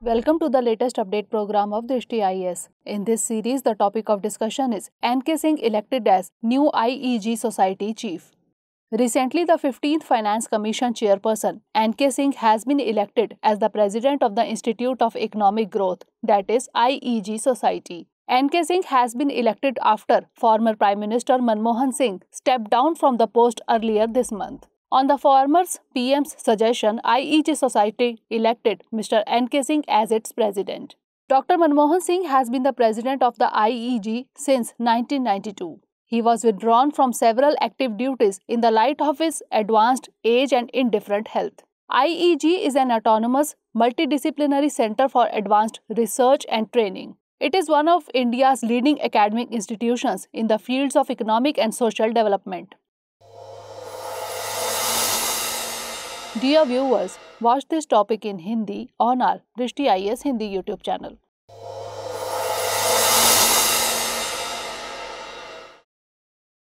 Welcome to the latest update program of Drishti IS. In this series, the topic of discussion is NK Singh elected as new IEG Society Chief. Recently, the 15th Finance Commission chairperson, NK Singh, has been elected as the president of the Institute of Economic Growth, that is IEG Society. NK Singh has been elected after former Prime Minister Manmohan Singh stepped down from the post earlier this month. On the former PM's suggestion, IEJ Society elected Mr. N.K. Singh as its president. Dr. Manmohan Singh has been the president of the IEG since 1992. He was withdrawn from several active duties in the light of his advanced age and indifferent health. IEG is an autonomous, multidisciplinary center for advanced research and training. It is one of India's leading academic institutions in the fields of economic and social development. Dear viewers, watch this topic in Hindi on our Drishti IS Hindi YouTube channel.